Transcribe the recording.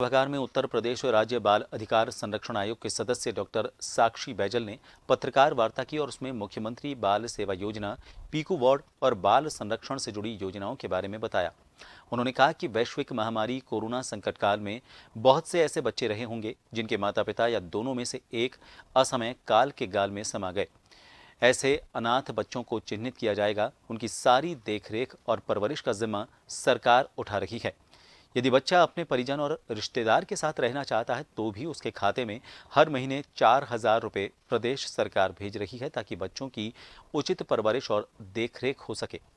सभागार में उत्तर प्रदेश राज्य बाल अधिकार संरक्षण आयोग के सदस्य डॉक्टर साक्षी बैजल ने पत्रकार वार्ता की और उसमें मुख्यमंत्री बाल सेवा योजना पीकू वार्ड और बाल संरक्षण से जुड़ी योजनाओं के बारे में बताया उन्होंने कहा कि वैश्विक महामारी कोरोना संकट काल में बहुत से ऐसे बच्चे रहे होंगे जिनके माता पिता या दोनों में से एक असमय काल के गाल में समा गए ऐसे अनाथ बच्चों को चिन्हित किया जाएगा उनकी सारी देखरेख और परवरिश का जिम्मा सरकार उठा रही है यदि बच्चा अपने परिजन और रिश्तेदार के साथ रहना चाहता है तो भी उसके खाते में हर महीने चार हजार रुपये प्रदेश सरकार भेज रही है ताकि बच्चों की उचित परवरिश और देखरेख हो सके